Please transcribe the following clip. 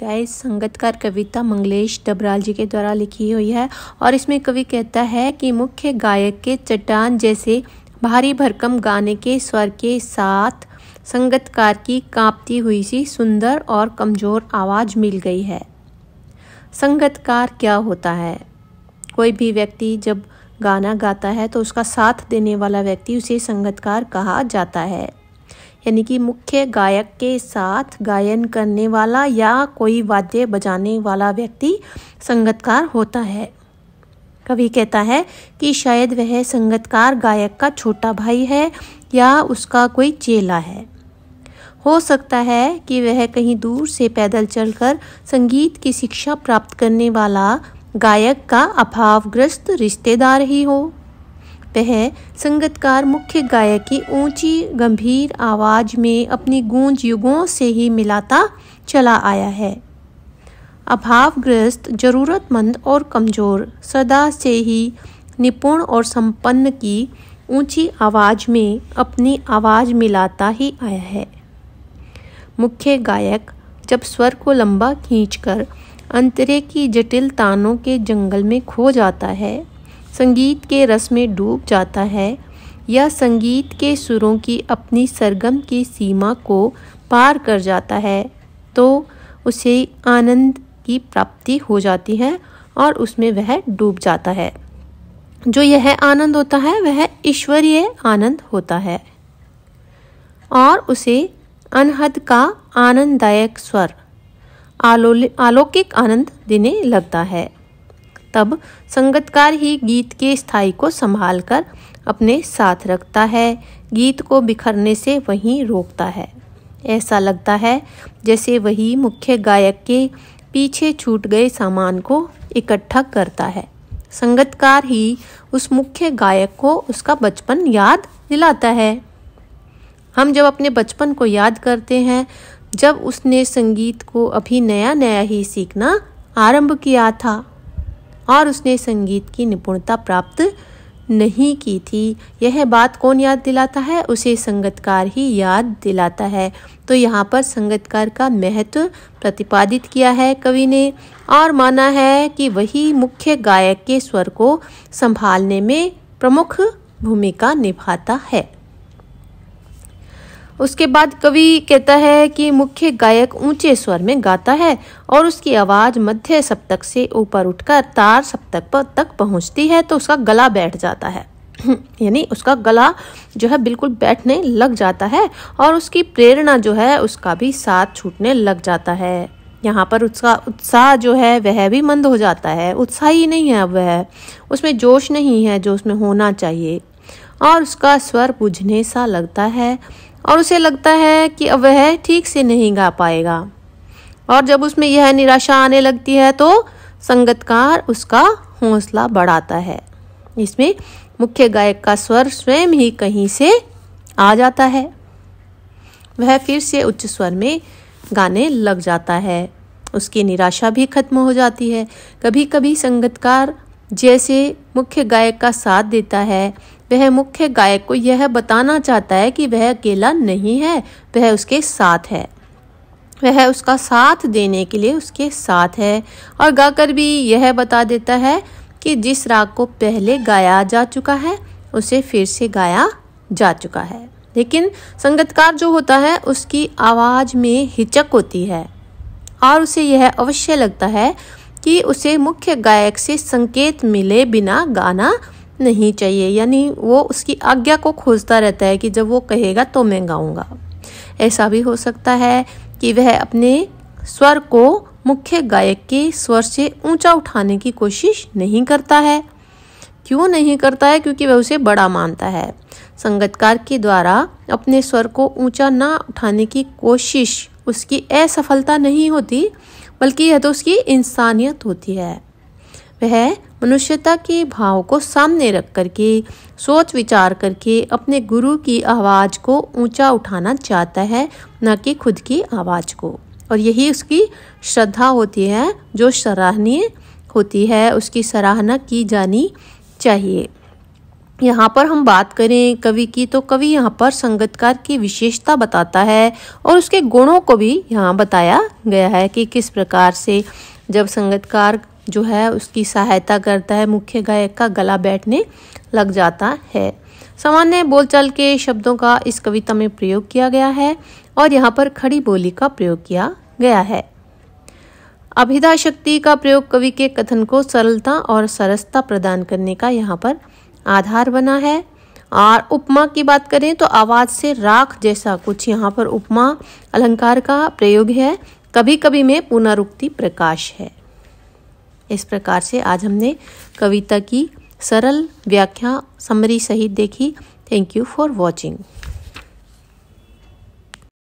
गाय संगतकार कविता मंगलेश डबराल जी के द्वारा लिखी हुई है और इसमें कवि कहता है कि मुख्य गायक के चट्टान जैसे भारी भरकम गाने के स्वर के साथ संगतकार की कांपती हुई सी सुंदर और कमज़ोर आवाज़ मिल गई है संगतकार क्या होता है कोई भी व्यक्ति जब गाना गाता है तो उसका साथ देने वाला व्यक्ति उसे संगतकार कहा जाता है यानी कि मुख्य गायक के साथ गायन करने वाला या कोई वाद्य बजाने वाला व्यक्ति संगतकार होता है कवि कहता है कि शायद वह संगतकार गायक का छोटा भाई है या उसका कोई चेला है हो सकता है कि वह कहीं दूर से पैदल चलकर संगीत की शिक्षा प्राप्त करने वाला गायक का अभावग्रस्त रिश्तेदार ही हो सकते हैं संगतकार मुख्य गायक की ऊंची गंभीर आवाज में अपनी गूंज युगों से ही मिलाता चला आया है अभावग्रस्त जरूरतमंद और कमज़ोर सदा से ही निपुण और संपन्न की ऊंची आवाज में अपनी आवाज मिलाता ही आया है मुख्य गायक जब स्वर को लंबा खींचकर अंतरे की जटिल तानों के जंगल में खो जाता है संगीत के रस में डूब जाता है या संगीत के सुरों की अपनी सरगम की सीमा को पार कर जाता है तो उसे आनंद की प्राप्ति हो जाती है और उसमें वह डूब जाता है जो यह आनंद होता है वह ईश्वरीय आनंद होता है और उसे अनहद का आनंददायक स्वर आलौकिक आनंद देने लगता है तब संगतकार ही गीत के स्थाई को संभाल कर अपने साथ रखता है गीत को बिखरने से वहीं रोकता है ऐसा लगता है जैसे वही मुख्य गायक के पीछे छूट गए सामान को इकट्ठा करता है संगतकार ही उस मुख्य गायक को उसका बचपन याद दिलाता है हम जब अपने बचपन को याद करते हैं जब उसने संगीत को अभी नया नया ही सीखना आरंभ किया था और उसने संगीत की निपुणता प्राप्त नहीं की थी यह बात कौन याद दिलाता है उसे संगतकार ही याद दिलाता है तो यहाँ पर संगतकार का महत्व प्रतिपादित किया है कवि ने और माना है कि वही मुख्य गायक के स्वर को संभालने में प्रमुख भूमिका निभाता है उसके बाद कवि कहता है कि मुख्य गायक ऊंचे स्वर में गाता है और उसकी आवाज़ मध्य सप्तक से ऊपर उठकर तार सप्तक पर तक पहुंचती है तो उसका गला बैठ जाता है यानी उसका गला जो है बिल्कुल बैठने लग जाता है और उसकी प्रेरणा जो है उसका भी साथ छूटने लग जाता है यहाँ पर उसका उत्साह जो है वह भी मंद हो जाता है उत्साह ही नहीं है वह उसमें जोश नहीं है जो उसमें होना चाहिए और उसका स्वर बुझने सा लगता है और उसे लगता है कि अब वह ठीक से नहीं गा पाएगा और जब उसमें यह निराशा आने लगती है तो संगतकार उसका हौसला बढ़ाता है इसमें मुख्य गायक का स्वर स्वयं ही कहीं से आ जाता है वह फिर से उच्च स्वर में गाने लग जाता है उसकी निराशा भी खत्म हो जाती है कभी कभी संगतकार जैसे मुख्य गायक का साथ देता है वह मुख्य गायक को यह बताना चाहता है कि वह अकेला नहीं है वह उसके साथ है वह उसका साथ देने के लिए उसके साथ है और गाकर भी यह बता देता है कि जिस राग को पहले गाया जा चुका है उसे फिर से गाया जा चुका है लेकिन संगतकार जो होता है उसकी आवाज़ में हिचक होती है और उसे यह अवश्य लगता है कि उसे मुख्य गायक से संकेत मिले बिना गाना नहीं चाहिए यानी वो उसकी आज्ञा को खोजता रहता है कि जब वो कहेगा तो मैं गाऊंगा ऐसा भी हो सकता है कि वह अपने स्वर को मुख्य गायक के स्वर से ऊंचा उठाने की कोशिश नहीं करता है क्यों नहीं करता है क्योंकि वह उसे बड़ा मानता है संगतकार के द्वारा अपने स्वर को ऊंचा ना उठाने की कोशिश उसकी असफलता नहीं होती बल्कि यह तो उसकी इंसानियत होती है वह मनुष्यता के भाव को सामने रख करके सोच विचार करके अपने गुरु की आवाज़ को ऊंचा उठाना चाहता है न कि खुद की आवाज़ को और यही उसकी श्रद्धा होती है जो सराहनीय होती है उसकी सराहना की जानी चाहिए यहाँ पर हम बात करें कवि की तो कवि यहाँ पर संगतकार की विशेषता बताता है और उसके गुणों को भी यहाँ बताया गया है कि किस प्रकार से जब संगतकार जो है उसकी सहायता करता है मुख्य गायक का गला बैठने लग जाता है सामान्य बोलचाल के शब्दों का इस कविता में प्रयोग किया गया है और यहाँ पर खड़ी बोली का प्रयोग किया गया है अभिधा शक्ति का प्रयोग कवि के कथन को सरलता और सरसता प्रदान करने का यहाँ पर आधार बना है और उपमा की बात करें तो आवाज से राख जैसा कुछ यहाँ पर उपमा अलंकार का प्रयोग है कभी कभी में पुनरुक्ति प्रकाश है इस प्रकार से आज हमने कविता की सरल व्याख्या समरी सहित देखी थैंक यू फॉर वॉचिंग